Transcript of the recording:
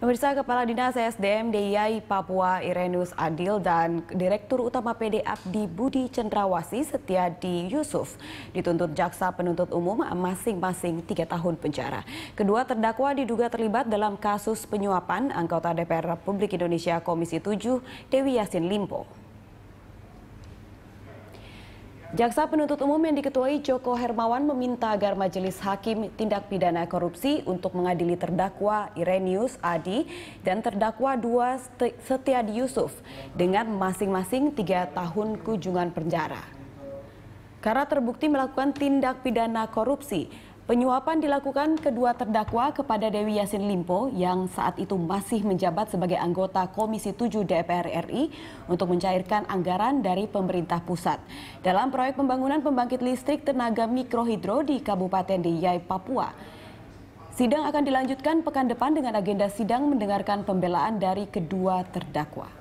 Pemirsa Kepala Dinas SDM DIY Papua Irenus Adil dan Direktur Utama PD Abdi Budi Cendrawasi Setiadi Yusuf dituntut jaksa penuntut umum masing-masing tiga tahun penjara. Kedua terdakwa diduga terlibat dalam kasus penyuapan anggota DPR Republik Indonesia Komisi 7 Dewi Yasin Limpo. Jaksa penuntut umum yang diketuai Joko Hermawan meminta agar Majelis Hakim Tindak Pidana Korupsi untuk mengadili terdakwa Irenius Adi dan terdakwa dua Setiadi Yusuf dengan masing-masing tiga tahun kunjungan penjara. Karena terbukti melakukan tindak pidana korupsi, Penyuapan dilakukan kedua terdakwa kepada Dewi Yasin Limpo yang saat itu masih menjabat sebagai anggota Komisi 7 DPR RI untuk mencairkan anggaran dari pemerintah pusat. Dalam proyek pembangunan pembangkit listrik tenaga mikrohidro di Kabupaten Diyai, Papua. Sidang akan dilanjutkan pekan depan dengan agenda sidang mendengarkan pembelaan dari kedua terdakwa.